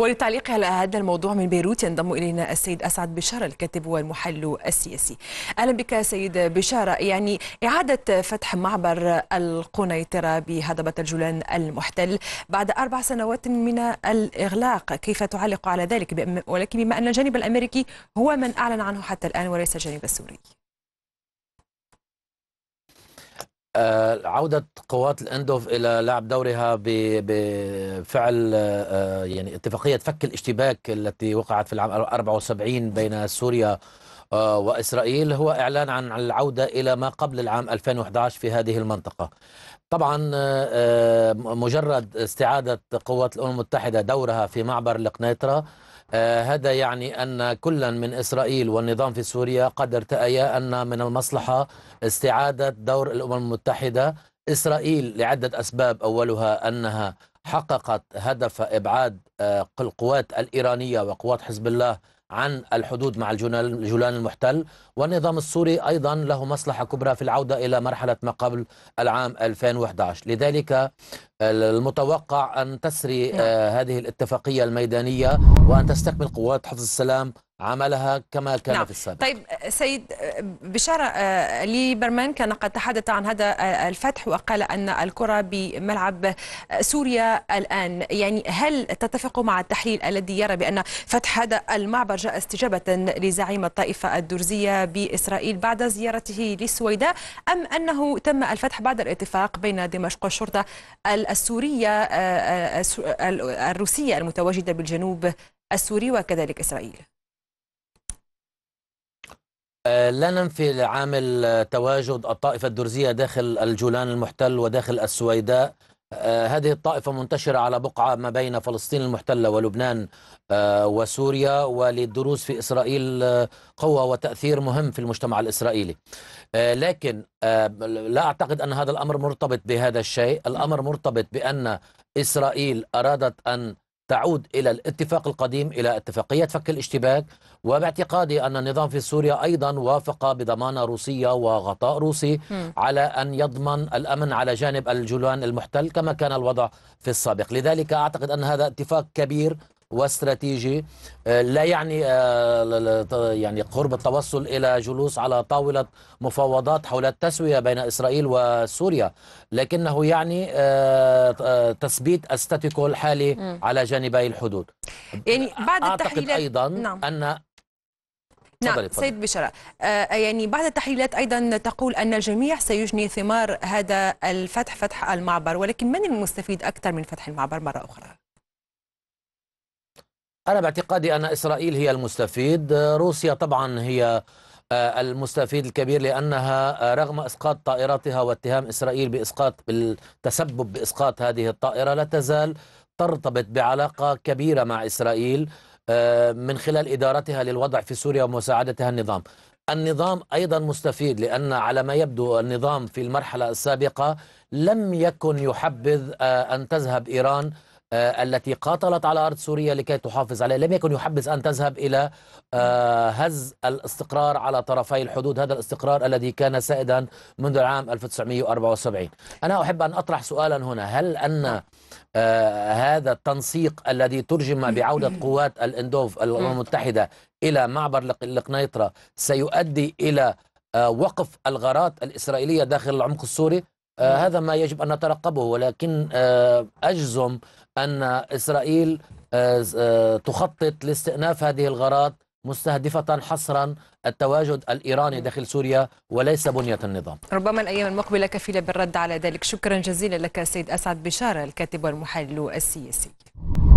ولتعليق على هذا الموضوع من بيروت ينضم الينا السيد اسعد بشاره الكاتب والمحلل السياسي. اهلا بك سيد بشاره يعني اعاده فتح معبر القنيطره بهضبه الجولان المحتل بعد اربع سنوات من الاغلاق، كيف تعلق على ذلك؟ ولكن بما ان الجانب الامريكي هو من اعلن عنه حتى الان وليس الجانب السوري. آه، عودة قوات الأندوف إلى لعب دورها بفعل آه، آه، يعني اتفاقية فك الاشتباك التي وقعت في العام 74 بين سوريا وإسرائيل هو إعلان عن العودة إلى ما قبل العام 2011 في هذه المنطقة طبعا مجرد استعادة قوات الأمم المتحدة دورها في معبر القنيطرة آه، هذا يعني أن كلا من إسرائيل والنظام في سوريا قد ارتأيا أن من المصلحة استعادة دور الأمم المتحدة إسرائيل لعدة أسباب أولها أنها حققت هدف إبعاد آه، القوات الإيرانية وقوات حزب الله عن الحدود مع الجولان المحتل والنظام السوري أيضا له مصلحة كبرى في العودة إلى مرحلة ما قبل العام 2011 لذلك المتوقع أن تسري نعم. آه، هذه الاتفاقية الميدانية وأن تستكمل قوات حفظ السلام عملها كما كان نعم. في السابق طيب سيد آه، بشارة آه، ليبرمان كان قد تحدث عن هذا الفتح وقال أن الكرة بملعب سوريا الآن يعني هل تتفق مع التحليل الذي يرى بأن فتح هذا المعبر جاء استجابة لزعيم الطائفة الدرزية بإسرائيل بعد زيارته للسويداء أم أنه تم الفتح بعد الاتفاق بين دمشق والشرطة السورية آه، آه، آه، الروسية المتواجدة بالجنوب السوري وكذلك إسرائيل لا ننفي عامل تواجد الطائفة الدرزية داخل الجولان المحتل وداخل السويداء آه، هذه الطائفة منتشرة على بقعة ما بين فلسطين المحتلة ولبنان آه، وسوريا وللدروز في إسرائيل آه، قوة وتأثير مهم في المجتمع الإسرائيلي لكن لا أعتقد أن هذا الأمر مرتبط بهذا الشيء الأمر مرتبط بأن إسرائيل أرادت أن تعود إلى الاتفاق القديم إلى اتفاقية فك الاشتباك وباعتقادي أن النظام في سوريا أيضا وافق بضمانة روسية وغطاء روسي م. على أن يضمن الأمن على جانب الجولان المحتل كما كان الوضع في السابق لذلك أعتقد أن هذا اتفاق كبير واستراتيجي آه، لا يعني آه، يعني قرب التوصل الى جلوس على طاوله مفاوضات حول التسويه بين اسرائيل وسوريا لكنه يعني آه، تثبيت الستاتيكو الحالي م. على جانبي الحدود يعني بعد اعتقد ايضا نعم. ان نعم فضل سيد بشرة آه يعني بعض التحليلات ايضا تقول ان الجميع سيجني ثمار هذا الفتح فتح المعبر ولكن من المستفيد اكثر من فتح المعبر مره اخرى أنا باعتقادي أن إسرائيل هي المستفيد آه، روسيا طبعا هي آه، المستفيد الكبير لأنها آه، رغم إسقاط طائراتها واتهام إسرائيل بإسقاط بالتسبب بإسقاط هذه الطائرة لا تزال ترتبط بعلاقة كبيرة مع إسرائيل من خلال إدارتها للوضع في سوريا ومساعدتها النظام النظام أيضا مستفيد لأن على ما يبدو النظام في المرحلة السابقة لم يكن يحبذ أن تذهب إيران آه، التي قاتلت على أرض سوريا لكي تحافظ عليها لم يكن يحبذ أن تذهب إلى آه، هز الاستقرار على طرفي الحدود هذا الاستقرار الذي كان سائدا منذ العام 1974 أنا أحب أن أطرح سؤالا هنا هل أن آه، هذا التنسيق الذي ترجم بعودة قوات الاندوف الأمم المتحدة إلى معبر القنيطرة سيؤدي إلى وقف الغارات الإسرائيلية داخل العمق السوري آه، هذا ما يجب أن نترقبه ولكن آه، أجزم أن إسرائيل آه، تخطط لاستئناف هذه الغارات مستهدفة حصرا التواجد الإيراني داخل سوريا وليس بنية النظام ربما الأيام المقبلة كفيلة بالرد على ذلك شكرا جزيلا لك سيد أسعد بشارة الكاتب والمحلل السياسي